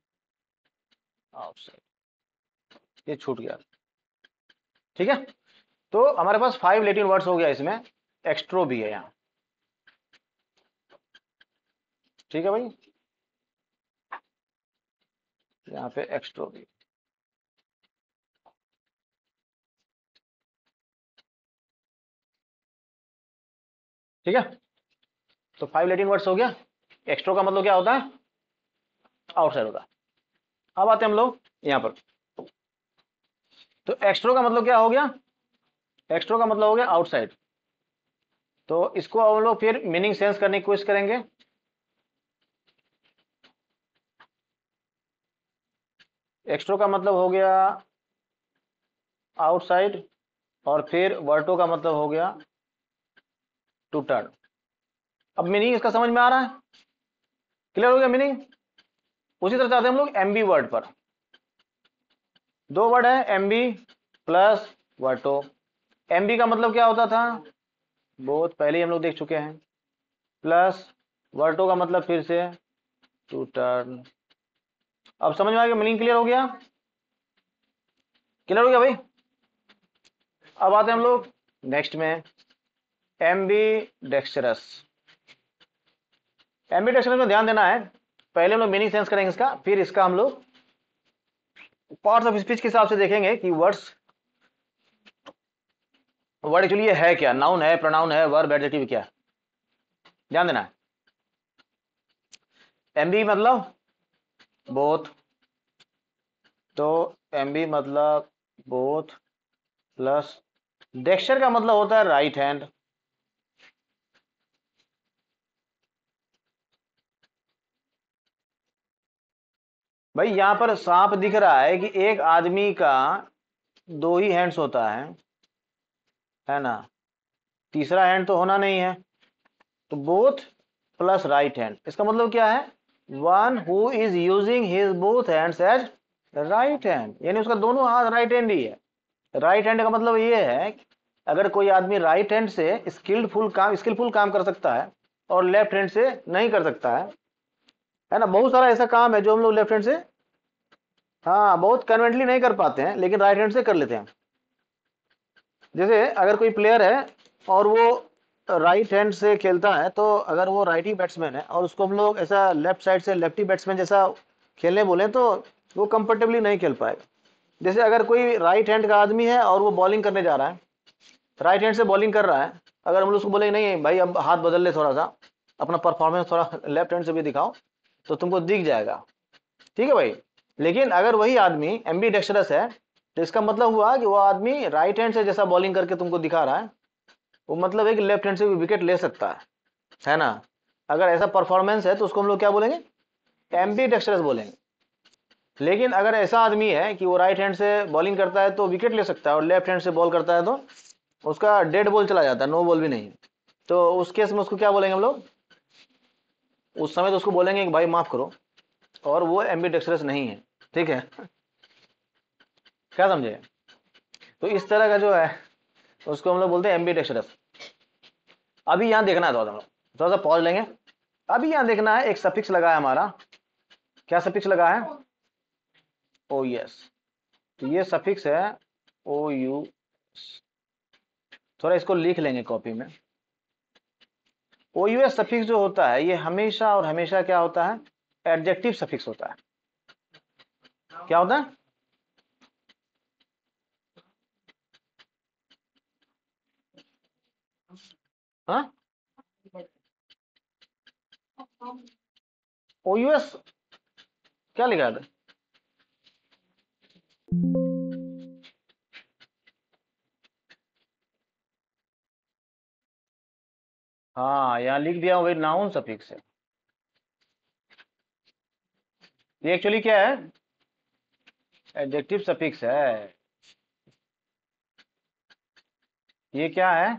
ये छूट गया ठीक है तो हमारे पास फाइव लेटिन वर्ड्स हो गया इसमें एक्स्ट्रो भी है यहाँ ठीक है भाई यहाँ पे एक्स्ट्रो भी ठीक है तो फाइव लेटिन वर्ड्स हो गया एक्स्ट्रो का मतलब क्या होता है आउटसाइड होता है अब आते हैं हम लोग यहां पर तो एक्स्ट्रो का मतलब क्या हो गया एक्स्ट्रो का मतलब हो गया आउटसाइड तो इसको हम लोग फिर मीनिंग सेंस करने की कोशिश करेंगे एक्स्ट्रो का मतलब हो गया आउटसाइड और फिर वर्टो का मतलब हो गया टू टर्न अब मीनिंग इसका समझ में आ रहा है क्लियर हो गया मीनिंग उसी तरह चाहते हम लोग एमबी वर्ड पर दो वर्ड है एमबी प्लस वर्टो एमबी का मतलब क्या होता था बहुत पहले हम लोग देख चुके हैं प्लस वर्टो का मतलब फिर से टू टर्न अब समझ में आ गया मीनिंग क्लियर हो गया क्लियर हो गया भाई अब आते हैं हम लोग नेक्स्ट में एम्बीडेक्सरस एम्बीडेक्सरस में ध्यान देना है पहले हम लोग मीनिंग सेंस करेंगे इसका फिर इसका हम लोग पार्ट्स ऑफ स्पीच के हिसाब से देखेंगे कि वर्ड्स वर्ड एक्चुअली है क्या नाउन है प्रोनाउन है वर्ब एडजेक्टिव क्या ध्यान देना है एमबी मतलब बोथ तो एमबी मतलब बोथ प्लस डेक्सचर का मतलब होता है राइट हैंड भाई यहाँ पर सांप दिख रहा है कि एक आदमी का दो ही हैंड्स होता है है ना तीसरा हैंड तो होना नहीं है तो बोथ प्लस राइट हैंड इसका मतलब क्या है one who is using his both hands as right hand यानी उसका दोनों हाथ राइट हैंड ही है राइट हैंड का मतलब ये है अगर कोई आदमी राइट हैंड से स्किल्डफुल काम स्किलफुल काम कर सकता है और लेफ्ट हैंड से नहीं कर सकता है है ना बहुत सारा ऐसा काम है जो हम लोग लेफ्ट हैंड से हाँ बहुत कन्वेंटली नहीं कर पाते हैं लेकिन राइट हैंड से कर लेते हैं जैसे अगर कोई प्लेयर है और वो राइट हैंड से खेलता है तो अगर वो राइट ही बैट्समैन है और उसको हम लोग ऐसा लेफ्ट साइड से लेफ्ट ही बैट्समैन जैसा खेलने बोलें तो वो कंफर्टेबली नहीं खेल पाएगा जैसे अगर कोई राइट हैंड का आदमी है और वो बॉलिंग करने जा रहा है राइट हैंड से बॉलिंग कर रहा है अगर हम लोग उसको बोले नहीं भाई अब हाथ बदल ले थोड़ा सा अपना परफॉर्मेंस थोड़ा लेफ्ट *laughs* हैंड से भी दिखाओ तो तुमको दिख जाएगा ठीक है भाई लेकिन अगर वही आदमी एमबी डेक्सरस है तो इसका मतलब हुआ कि वो आदमी राइट हैंड से जैसा बॉलिंग करके तुमको दिखा रहा है वो मतलब एक लेफ्ट हैंड से भी विकेट ले सकता है है ना अगर ऐसा परफॉर्मेंस है तो उसको हम लोग क्या बोलेंगे एम्बी डेक्सरस बोलेंगे लेकिन अगर ऐसा आदमी है कि वो राइट हैंड से बॉलिंग करता है तो विकेट ले सकता है और लेफ्ट हैंड से बॉल करता है तो उसका डेड बॉल चला जाता है नो बॉल भी नहीं तो उस केस में उसको क्या बोलेंगे हम लोग उस समय तो उसको बोलेंगे कि भाई माफ करो और वो एम्बिडेक्सरस नहीं है ठीक है क्या समझे तो इस तरह का जो है उसको हम लोग बोलते हैं एम्बिडेक्सरस अभी यहां देखना है थोड़ा थोड़ा सा पॉज लेंगे अभी यहां देखना है एक सफिक्स लगा है हमारा क्या सफिक्स लगा है ओ oh, यस तो ये सफिक्स है ओ यू थोड़ा इसको लिख लेंगे कॉपी में ओ यू एस सफिक्स जो होता है ये हमेशा और हमेशा क्या होता है एडजेक्टिव सफिक्स होता है क्या होता है ओ यू एस क्या लिखा है हाँ यहाँ लिख दिया हूँ नाउन सफिक्स है ये एक्चुअली क्या है एडजेक्टिव सफिक्स है ये क्या है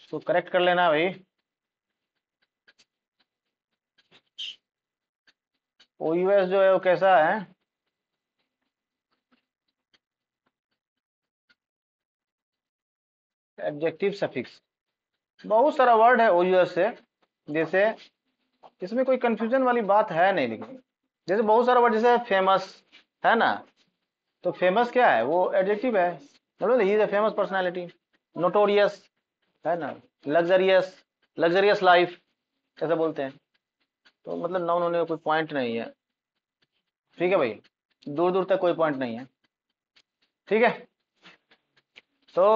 इसको करेक्ट कर लेना भाई ओ यूएस जो है वो कैसा है एब्जेक्टिव सफिक्स बहुत सारा वर्ड है ओ से जैसे इसमें कोई कंफ्यूजन वाली बात है नहीं लेकिन जैसे बहुत सारा वर्ड जैसे फेमस है ना तो फेमस क्या है वो एडजेक्टिव है मतलब he is a famous personality notorious है ना लग्जरियस लग्जरियस लाइफ ऐसा बोलते हैं तो मतलब नाउन होने का कोई पॉइंट नहीं है ठीक है भाई दूर दूर तक कोई पॉइंट नहीं है ठीक है तो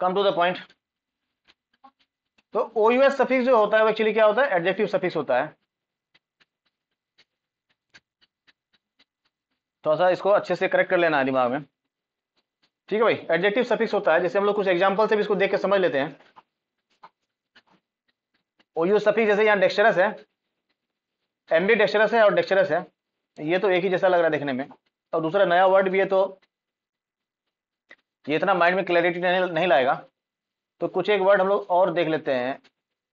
कम टू द पॉइंट तो ओ यू एस सफिक्स जो होता है वो एक्चुअली क्या होता है एडजेक्टिव सफिक्स होता है थोड़ा सा इसको अच्छे से करेक्ट कर लेना है दिमाग में ठीक है भाई एडजेक्टिव सफिक्स होता है जैसे हम लोग कुछ एग्जाम्पल से भी इसको देख के समझ लेते हैं ओ यू सफिक्स जैसे यहाँ डेक्स्टरस है एम बी डेक्स्टरस है और डेक्स्टरस है ये तो एक ही जैसा लग रहा है देखने में और दूसरा नया वर्ड भी है तो ये इतना माइंड में क्लैरिटी नहीं, नहीं लाएगा तो कुछ एक वर्ड हम लोग और देख लेते हैं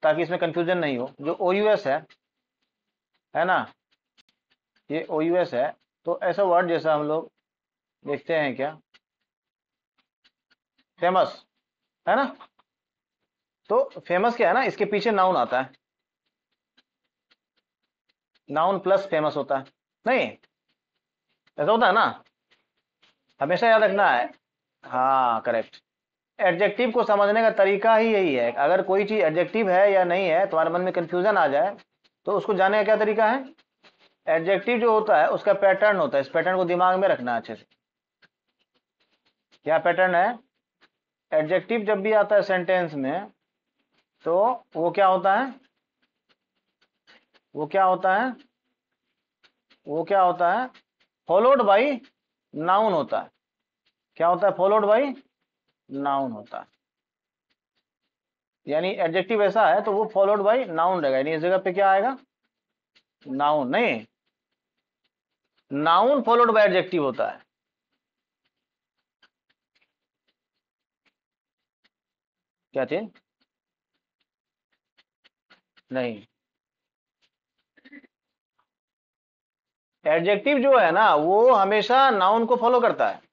ताकि इसमें कंफ्यूजन नहीं हो जो ओ है है ना ये ओ है तो ऐसा वर्ड जैसा हम लोग देखते हैं क्या फेमस है ना तो फेमस क्या है ना इसके पीछे नाउन आता है नाउन प्लस फेमस होता है नहीं ऐसा होता है ना हमेशा याद रखना है हाँ करेक्ट एडजेक्टिव को समझने का तरीका ही यही है अगर कोई चीज एडजेक्टिव है या नहीं है तुम्हारे मन में कंफ्यूजन आ जाए तो उसको जाने का क्या तरीका है एडजेक्टिव जो होता है उसका पैटर्न होता है इस पैटर्न को दिमाग में रखना अच्छे से क्या पैटर्न है एडजेक्टिव जब भी आता है सेंटेंस में तो वो क्या होता है वो क्या होता है वो क्या होता है फॉलोड बाई नाउन होता है क्या होता है फॉलोड बाई नाउन होता है यानी एडजेक्टिव ऐसा है तो वो फॉलोड बाई नाउन रहेगा यानी इस जगह पे क्या आएगा नाउन नहीं नाउन फॉलोड बाय एडजेक्टिव होता है क्या चीज नहीं एडजेक्टिव जो है ना वो हमेशा नाउन को फॉलो करता है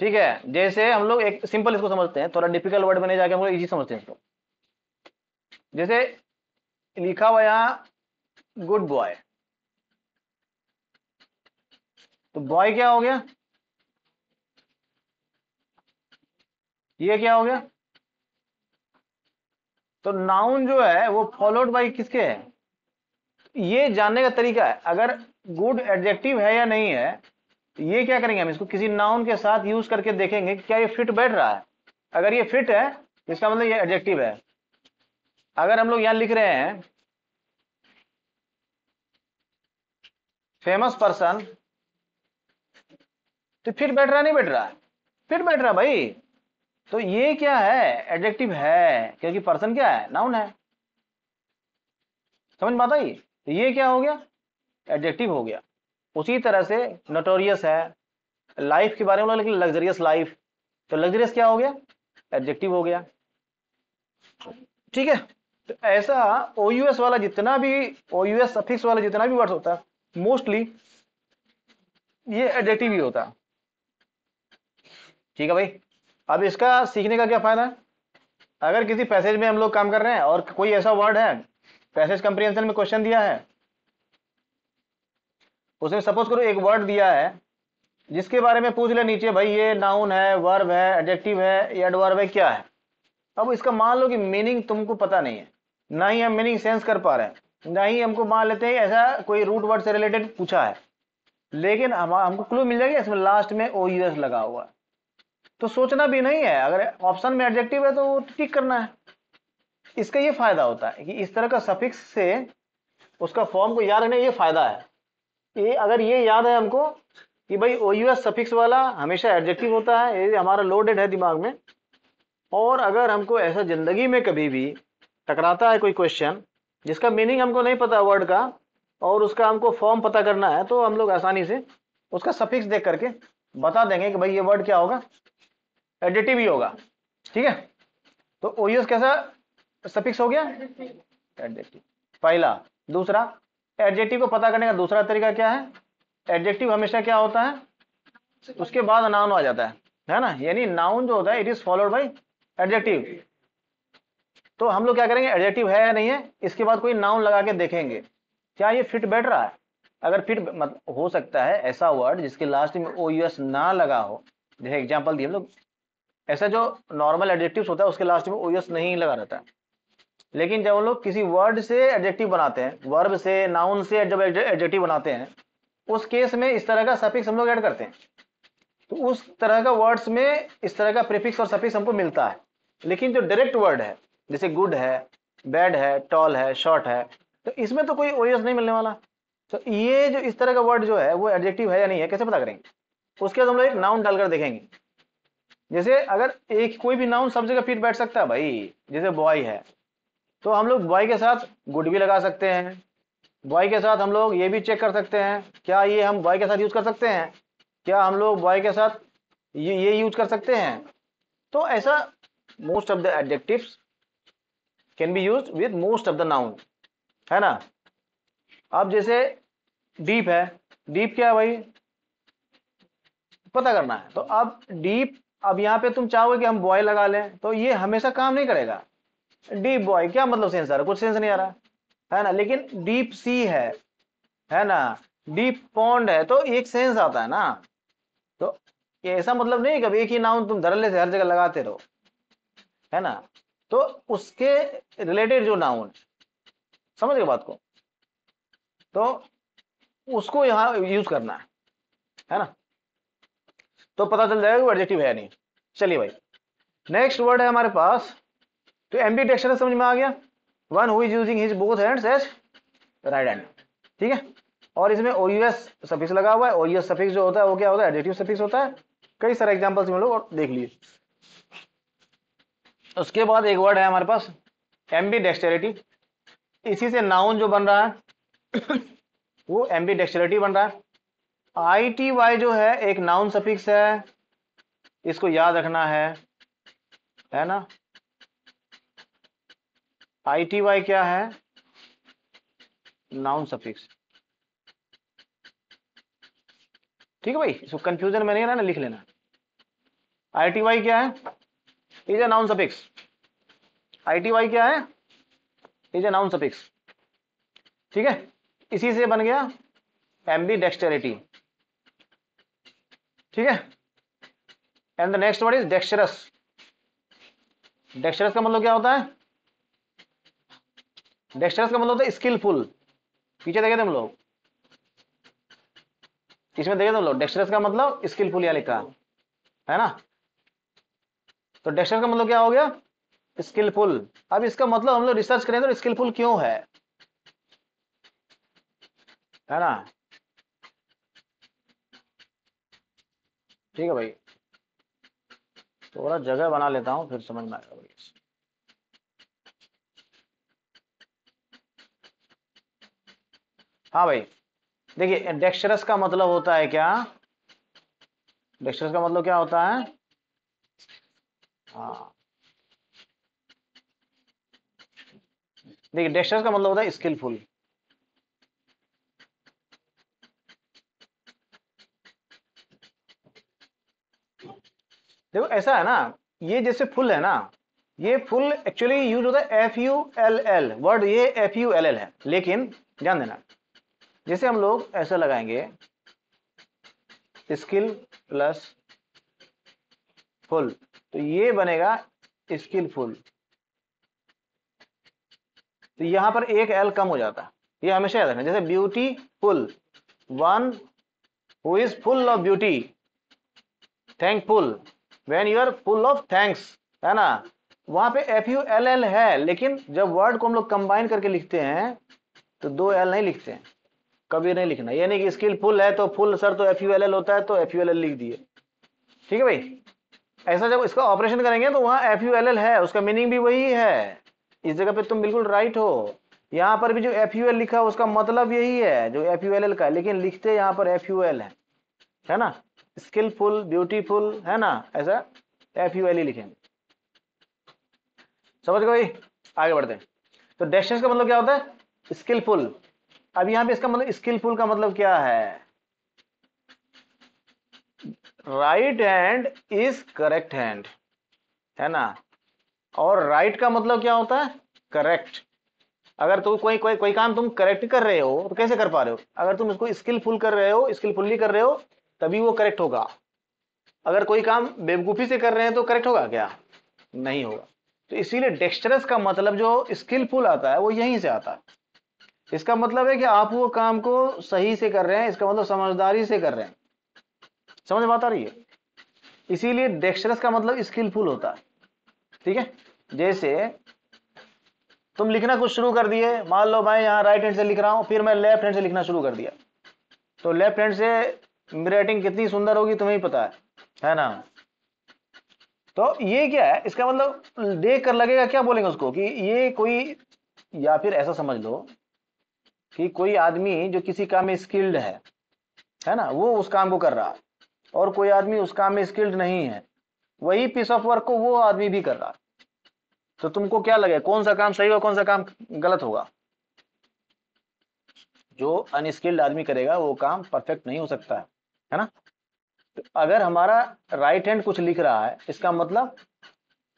ठीक है जैसे हम लोग एक सिंपल इसको समझते हैं थोड़ा डिफिकल्ट वर्ड में नहीं जाके हम लोग इजी समझते हैं इसको जैसे लिखा हुआ यहां गुड बॉय तो बॉय क्या हो गया ये क्या हो गया तो नाउन जो है वो फॉलोड बाई किसके है ये जानने का तरीका है अगर गुड एडजेक्टिव है या नहीं है ये क्या करेंगे हम इसको किसी नाउन के साथ यूज करके देखेंगे कि क्या ये फिट बैठ रहा है अगर ये फिट है इसका मतलब ये एडजेक्टिव है अगर हम लोग यहां लिख रहे हैं फेमस पर्सन तो फिट बैठ रहा नहीं बैठ रहा फिट बैठ रहा भाई तो ये क्या है एडजेक्टिव है क्योंकि पर्सन क्या है नाउन है समझ में आता तो ये क्या हो गया एडजेक्टिव हो गया उसी तरह से नोटोरियस है लाइफ के बारे में लेकिन लग्जरियस लाइफ तो लग्जरियस क्या हो गया एडजेक्टिव हो गया ठीक है तो ऐसा ओ वाला जितना भी ओ यूएस सफिक्स वाला जितना भी वर्ड होता है मोस्टली ये एडजेक्टिव ही होता ठीक है भाई अब इसका सीखने का क्या फायदा है अगर किसी पैसेज में हम लोग काम कर रहे हैं और कोई ऐसा वर्ड है पैसेज कंप्रिहेंशन में क्वेश्चन दिया है उसने सपोज करो एक वर्ड दिया है जिसके बारे में पूछ ले नीचे भाई ये नाउन है वर्ब है एडजेक्टिव है या एडवर्ब है क्या है अब इसका मान लो कि मीनिंग तुमको पता नहीं है ना ही हम मीनिंग सेंस कर पा रहे हैं ना ही हमको मान लेते हैं ऐसा कोई रूट वर्ड से रिलेटेड पूछा है लेकिन हम हमको क्लू मिल जाएगी इसमें लास्ट में ओ यूएस लगा हुआ है तो सोचना भी नहीं है अगर ऑप्शन में एडजेक्टिव है तो वो टिक करना है इसका ये फायदा होता है कि इस तरह का सफिक्स से उसका फॉर्म को याद रखने ये फायदा है ये अगर ये याद है हमको कि भाई ओ यू एस सफिक्स वाला हमेशा एडजेक्टिव होता है ये हमारा लोडेड है दिमाग में और अगर हमको ऐसा ज़िंदगी में कभी भी टकराता है कोई क्वेश्चन जिसका मीनिंग हमको नहीं पता वर्ड का और उसका हमको फॉर्म पता करना है तो हम लोग आसानी से उसका सफिक्स देख करके बता देंगे कि भाई ये वर्ड क्या होगा एडिटिव ही होगा ठीक है तो ओयूएस कैसा सफिक्स हो गया एडजेक्टिव पहला दूसरा एडजेक्टिव को पता करने का दूसरा तरीका क्या है एडजेक्टिव हमेशा क्या होता है उसके बाद नाउन आ जाता है है ना यानी नाउन जो होता है it is followed by adjective तो हम लोग क्या करेंगे एडजेक्टिव है या नहीं है इसके बाद कोई नाउन लगा के देखेंगे क्या ये फिट बैठ रहा है अगर फिट मत, हो सकता है ऐसा वर्ड जिसके लास्ट में ओ यू एस ना लगा हो जैसे एग्जाम्पल दिए हम लोग ऐसा जो नॉर्मल एडजेक्टिव होता है उसके लास्ट में ओ यू एस नहीं लगा रहता है लेकिन जब हम लोग किसी वर्ड से एडजेक्टिव बनाते हैं वर्ब से नाउन से जब एडजेक्टिव बनाते हैं उस केस में इस तरह का सफिक्स हम लोग ऐड करते हैं तो उस तरह का वर्ड्स में इस तरह का प्रीफिक्स और सफिक्स हमको मिलता है लेकिन जो डायरेक्ट वर्ड है जैसे गुड है बैड है टॉल है शॉर्ट है तो इसमें तो कोई ओरियस नहीं मिलने वाला तो ये जो इस तरह का वर्ड जो है वो एडजेक्टिव है या नहीं है कैसे पता करेंगे उसके बाद हम लोग एक नाउन डालकर देखेंगे जैसे अगर एक कोई भी नाउन सब जगह फिट बैठ सकता है भाई जैसे बॉय है तो हम लोग बॉय के साथ गुड भी लगा सकते हैं बॉय के साथ हम लोग ये भी चेक कर सकते हैं क्या ये हम बॉय के साथ यूज कर सकते हैं क्या हम लोग बॉय के साथ ये ये यूज कर सकते हैं तो ऐसा most of the adjectives can be use with most of the noun है ना अब जैसे डीप है डीप क्या है भाई पता करना है तो अब डीप अब यहाँ पे तुम चाहोगे कि हम बॉय लगा लें तो ये हमेशा काम नहीं करेगा डीप बॉय क्या मतलब सेंस आ रहा कुछ सेंस नहीं आ रहा है ना लेकिन डीप सी है है ना डीप पॉन्ड है तो एक सेंस आता है ना तो ये ऐसा मतलब नहीं कभी एक ही नाउन तुम धरले से हर जगह लगाते रहो है ना तो उसके रिलेटेड जो नाउन समझ गए बात को तो उसको यहां यूज करना है है ना तो पता चल जाएगा एडजेक्टिव है नहीं चलिए भाई नेक्स्ट वर्ड है हमारे पास तो एम्बी टेक्सचर तो समझ में आ गया one who is using his both hands as right hand ठीक है और इसमें ओ यू एस सफिक्स लगा हुआ है ओ यू एस सफिक्स जो होता है वो क्या होता है एडिटिव सफिक्स होता है कई सारे एग्जाम्पल्स में लोग और देख लिए उसके बाद एक वर्ड है हमारे पास एम बी डेक्सटेरिटी इसी से नाउन जो बन रहा है *coughs* वो एम बी डेक्सटेरिटी बन रहा है आई टी वाई जो है एक नाउन सफिक्स है इसको याद रखना है है ना आई टी वाई क्या है नाउन सफिक्स ठीक है भाई इसको कंफ्यूजन में नहीं रहना लिख लेना आई टी वाई क्या है is a noun suffix I T Y क्या है इज ए नाउन सफिक्स ठीक है इसी से बन गया बी डेक्सटेरिटी ठीक है and the next word is dexterous dexterous का मतलब क्या होता है डेक्स्टरस का मतलब होता है स्किलफुल पीछे देखे थे हम लोग इसमें देखे थे हम लोग डेक्स्टरस का मतलब स्किलफुल या लिखा है ना तो डेक्स्टरस का मतलब क्या हो गया स्किलफुल अब इसका मतलब हम लोग रिसर्च करें तो स्किलफुल क्यों है है ना ठीक है भाई थोड़ा जगह बना लेता हूँ फिर समझ में आएगा भाई हाँ भाई देखिए डेक्शरस का मतलब होता है क्या डेक्शरस का मतलब क्या होता है हाँ देखिए डेक्शरस का मतलब होता है स्किलफुल देखो ऐसा है ना ये जैसे फुल है ना ये फुल एक्चुअली यूज होता है F U L L word ये एफ यू एल एल है लेकिन ध्यान देना जैसे हम लोग ऐसा लगाएंगे स्किल प्लस फुल तो ये बनेगा स्किलफुल तो यहां पर एक एल कम हो जाता है ये हमेशा याद रखना जैसे beautiful one who is full of beauty thankful when you are full of thanks है ना वहां पे एफ यू एल एल है लेकिन जब वर्ड को हम लोग कंबाइन करके लिखते हैं तो दो एल नहीं लिखते हैं कभी नहीं लिखना यानी कि स्किल फुल है तो फुल सर तो एफ यू एल एल होता है तो एफ यू एल एल लिख दिए ठीक है भाई ऐसा जब इसका ऑपरेशन करेंगे तो वहां एफ यू एल एल है उसका मीनिंग भी वही है इस जगह पे तुम बिल्कुल राइट हो यहाँ पर भी जो एफ यू एल लिखा है उसका मतलब यही है जो एफ यू एल एल का लेकिन लिखते यहाँ पर एफ यू एल है है ना स्किलफुल ब्यूटीफुल है ना ऐसा एफ यू एल ही लिखेंगे समझ गए भाई आगे बढ़ते हैं तो डेस्टेंस का मतलब क्या होता है स्किलफुल अब यहां पे इसका मतलब स्किलफुल का मतलब क्या है right hand is correct hand है ना और राइट right का मतलब क्या होता है करेक्ट अगर तुम कोई कोई कोई काम तुम करेक्ट कर रहे हो तो कैसे कर पा रहे हो अगर तुम इसको स्किलफुल कर रहे हो स्किलफुल्ली कर रहे हो तभी वो करेक्ट होगा अगर कोई काम बेवकूफ़ी से कर रहे हैं तो करेक्ट होगा क्या नहीं होगा तो इसीलिए डेक्स्टरस का मतलब जो स्किलफुल आता है वो यहीं से आता है इसका मतलब है कि आप वो काम को सही से कर रहे हैं इसका मतलब समझदारी से कर रहे हैं समझ बात आ रही है इसीलिए डेक्स्ट्रस का मतलब स्किलफुल होता है ठीक है जैसे तुम लिखना कुछ शुरू कर दिए मान लो मैं यहाँ राइट हैंड से लिख रहा हूँ फिर मैं लेफ्ट हैंड से लिखना शुरू कर दिया तो लेफ्ट हैंड से मेरी राइटिंग कितनी सुंदर होगी तुम्हें पता है है ना तो ये क्या है इसका मतलब देख कर लगेगा क्या बोलेंगे उसको कि ये कोई या फिर ऐसा समझ लो कि कोई आदमी जो किसी काम में स्किल्ड है है ना वो उस काम को कर रहा है और कोई आदमी उस काम में स्किल्ड नहीं है वही पीस ऑफ वर्क को वो आदमी भी कर रहा है तो तुमको क्या लगे कौन सा काम सही होगा कौन सा काम गलत होगा जो अनस्किल्ड आदमी करेगा वो काम परफेक्ट नहीं हो सकता है है ना तो अगर हमारा राइट हैंड कुछ लिख रहा है इसका मतलब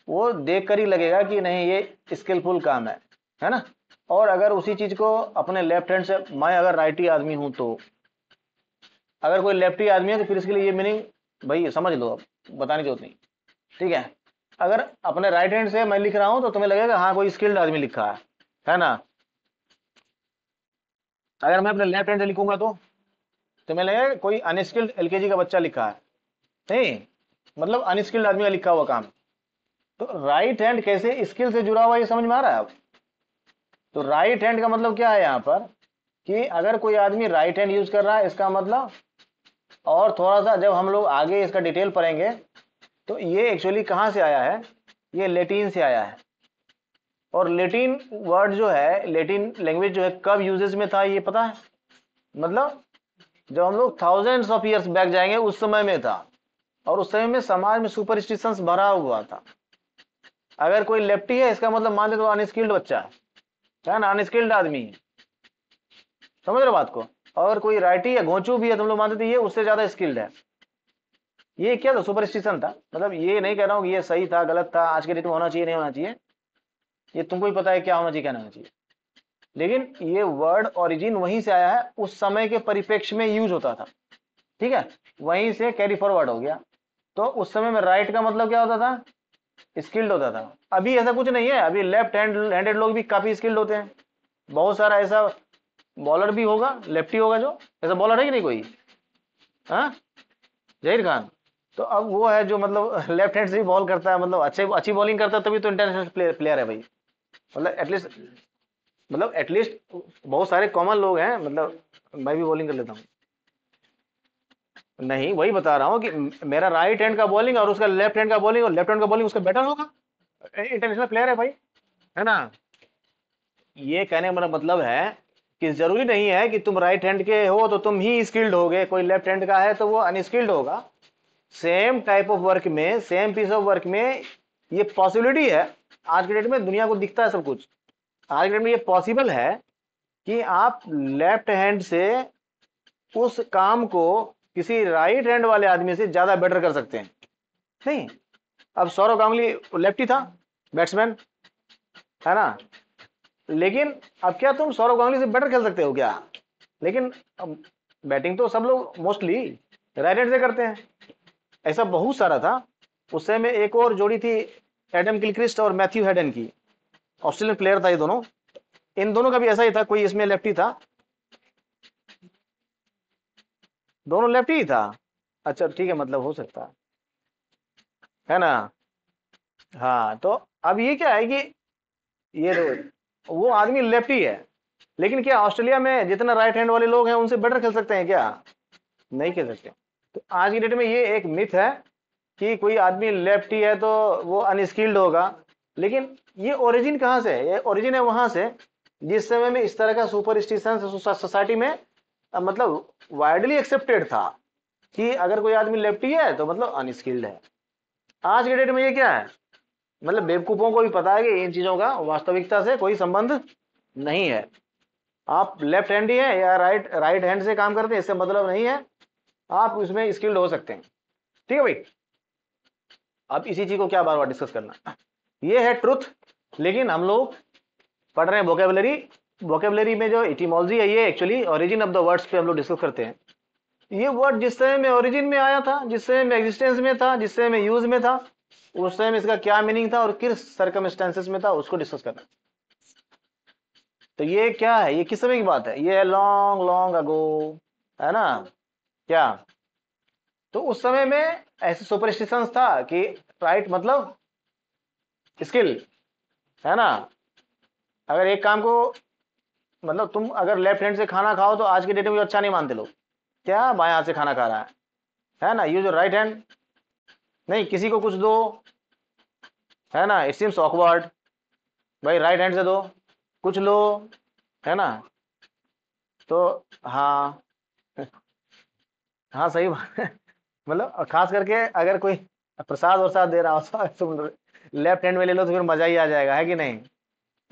वो देख कर ही लगेगा कि नहीं ये स्किलफुल काम है है ना और अगर उसी चीज को अपने लेफ्ट हैंड से मैं अगर राइटी आदमी हूं तो अगर कोई लेफ्टी आदमी है तो फिर इसके लिए ये मीनिंग भाई समझ लो अब बताने की जरूरत नहीं ठीक है अगर अपने राइट हैंड से मैं लिख रहा हूं तो तुम्हें लगेगा हाँ कोई स्किल्ड आदमी लिखा है है ना अगर मैं अपने लेफ्ट हैंड से लिखूंगा तो तुम्हें लगेगा कोई अनस्किल्ड एलकेजी का बच्चा लिखा है नहीं मतलब अनस्किल्ड आदमी का लिखा हुआ काम तो राइट हैंड कैसे स्किल से जुड़ा हुआ ये समझ में आ रहा है आप तो राइट हैंड का मतलब क्या है यहाँ पर कि अगर कोई आदमी राइट हैंड यूज कर रहा है इसका मतलब और थोड़ा सा जब हम लोग आगे इसका डिटेल पढ़ेंगे तो ये एक्चुअली कहाँ से आया है ये लेटिन से आया है और लेटिन वर्ड जो है लेटिन लैंग्वेज जो है कब यूजेज में था ये पता है मतलब जब हम लोग थाउजेंड ऑफ ईयर्स बैक जाएंगे उस समय में था और उस समय में समाज में सुपरस्टिशंस भरा हुआ था अगर कोई लेफ्टी है इसका मतलब मान लेते तो अनस्किल्ड बच्चा है है ना अनस्किल्ड आदमी है समझ रहे बात को और कोई राइटी या घोंचू भी है तुम लोग मानते थे ये उससे ज्यादा स्किल्ड है ये क्या था सुपरस्टिशन था मतलब ये नहीं कह रहा हूँ कि ये सही था गलत था आज के डेट में तो होना चाहिए नहीं होना चाहिए ये तुमको ही पता है क्या होना चाहिए क्या नहीं होना चाहिए लेकिन ये वर्ड ओरिजिन वहीं से आया है उस समय के परिप्रेक्ष्य में यूज होता था ठीक है वहीं से कैरी फॉरवर्ड हो गया तो उस समय में राइट का मतलब क्या होता था स्किल्ड होता था अभी ऐसा कुछ नहीं है अभी लेफ्ट हैंड हैंडेड लोग भी काफी स्किल्ड होते हैं बहुत सारा ऐसा बॉलर भी होगा लेफ्टी होगा जो ऐसा बॉलर है कि नहीं कोई हाँ? जहीर खान तो अब वो है जो मतलब लेफ्ट *laughs* हैंड से भी बॉल करता है मतलब अच्छे अच्छी बॉलिंग करता है तभी तो इंटरनेशनल प्लेयर है भाई मतलब एटलीस्ट मतलब एटलीस्ट बहुत सारे कॉमन लोग हैं मतलब मैं भी बॉलिंग कर लेता हूँ नहीं वही बता रहा हूँ कि मेरा राइट हैंड का बॉलिंग और उसका लेफ्ट हैंड का बॉलिंग और लेफ्ट हैंड का बॉलिंग उसका बेटर होगा इंटरनेशनल प्लेयर है भाई है ना ये कहने मेरा मतलब-, मतलब है कि जरूरी नहीं है कि तुम राइट हैंड के हो तो तुम ही स्किल्ड होगे कोई लेफ्ट हैंड का है तो वो अनस्किल्ड होगा सेम टाइप ऑफ वर्क में सेम पीस ऑफ वर्क में ये पॉसिबिलिटी है आज के डेट में दुनिया को दिखता है सब कुछ आज के डेट में ये पॉसिबल है कि आप लेफ्ट हैंड से उस काम को किसी राइट हैंड वाले आदमी से ज्यादा बेटर कर सकते हैं नहीं अब सौरव गांगुली लेफ्टी था बैट्समैन है ना लेकिन अब क्या तुम सौरव गांगुली से बेटर खेल सकते हो क्या लेकिन अब बैटिंग तो सब लोग मोस्टली राइट हैंड से करते हैं ऐसा बहुत सारा था समय में एक और जोड़ी थी एडम किलक्रिस्ट और मैथ्यू हेडन की ऑस्ट्रेलियन प्लेयर था ये दोनों इन दोनों का भी ऐसा ही था कोई इसमें लेफ्टी था दोनों लेफ्ट ही था अच्छा ठीक है मतलब हो सकता है है ना हाँ तो अब ये क्या है कि ये वो आदमी लेफ्ट ही है लेकिन क्या ऑस्ट्रेलिया में जितना राइट हैंड वाले लोग हैं उनसे बेटर खेल सकते हैं क्या नहीं खेल सकते तो आज की डेट में ये एक मिथ है कि कोई आदमी लेफ्ट ही है तो वो अनस्किल्ड होगा लेकिन ये ओरिजिन कहाँ से है ये ओरिजिन है वहां से जिस समय में इस तरह का सुपरस्टिशन सोसाइटी में मतलब वाइडली एक्सेप्टेड था कि अगर कोई आदमी लेफ्टी है तो मतलब अनस्किल्ड है आज के डेट में ये क्या है मतलब बेवकूफ़ों को भी पता है कि इन चीज़ों का वास्तविकता से कोई संबंध नहीं है आप लेफ्ट हैंड ही है या राइट राइट हैंड से काम करते हैं इससे मतलब नहीं है आप उसमें स्किल्ड हो सकते हैं ठीक है भाई अब इसी चीज़ को क्या बार बार डिस्कस करना ये है ट्रुथ लेकिन हम लोग पढ़ रहे हैं वोकेबलरी वोकेबलरी में जो इटीमोलॉजी है ये actually origin of the words पे हम लोग डिस्कस करते हैं ये वर्ड जिस समय में ओरिजिन में आया था जिस समय में एग्जिस्टेंस में था जिस समय में यूज में था उस समय में इसका क्या मीनिंग था और किस सर्कमस्टेंसेस में था उसको डिस्कस करना तो ये क्या है ये किस समय की बात है ये है लॉन्ग लॉन्ग अगो है ना क्या तो उस समय में ऐसे सुपरस्टिशन था कि राइट मतलब स्किल है ना अगर एक काम को मतलब तुम अगर लेफ्ट हैंड से खाना खाओ तो आज के डेट में अच्छा नहीं मानते लोग क्या बाएं हाथ से खाना खा रहा है है ना यूज राइट हैंड नहीं किसी को कुछ दो है ना इट सीम्स ऑकवर्ड भाई राइट हैंड से दो कुछ लो है ना तो हाँ *laughs* हाँ सही बात है मतलब खास करके अगर कोई प्रसाद वरसाद दे रहा हो *laughs* तो लेफ्ट हैंड में ले लो तो फिर मजा ही आ जाएगा है कि नहीं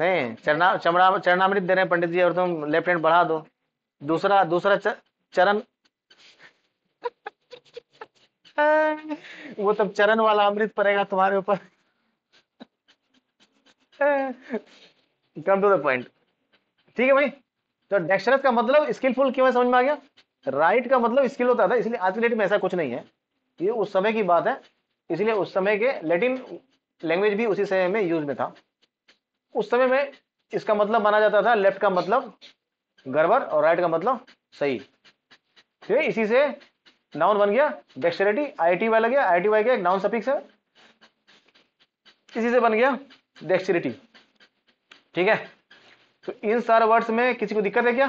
नहीं चरणा चमड़ा चरणामृत दे रहे हैं पंडित जी और तुम लेफ्ट हैंड बढ़ा दो दूसरा दूसरा चरण वो तब चरण वाला अमृत पड़ेगा तुम्हारे ऊपर कम टू द पॉइंट ठीक है भाई तो डेक्स्टरस का मतलब स्किलफुल क्यों समझ में आ गया राइट का मतलब स्किल होता था इसलिए आज के डेट में ऐसा कुछ नहीं है ये उस समय की बात है इसलिए उस समय के लेटिन लैंग्वेज भी उसी समय में यूज में था उस समय में इसका मतलब माना जाता था लेफ्ट का मतलब गड़बड़ और राइट का मतलब सही ठीक है इसी से नाउन बन गया डेक्सटेरिटी आई टी वाई लग गया आई टी वाई का एक नाउन सफिक्स है इसी से बन गया डेक्सटेरिटी ठीक है तो इन सारे वर्ड्स में किसी को दिक्कत है क्या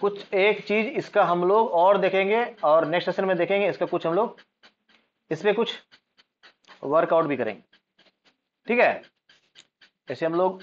कुछ एक चीज इसका हम लोग और देखेंगे और नेक्स्ट सेशन में देखेंगे इसका कुछ हम लोग इसमें कुछ वर्कआउट भी करेंगे ठीक है ऐसे हम लोग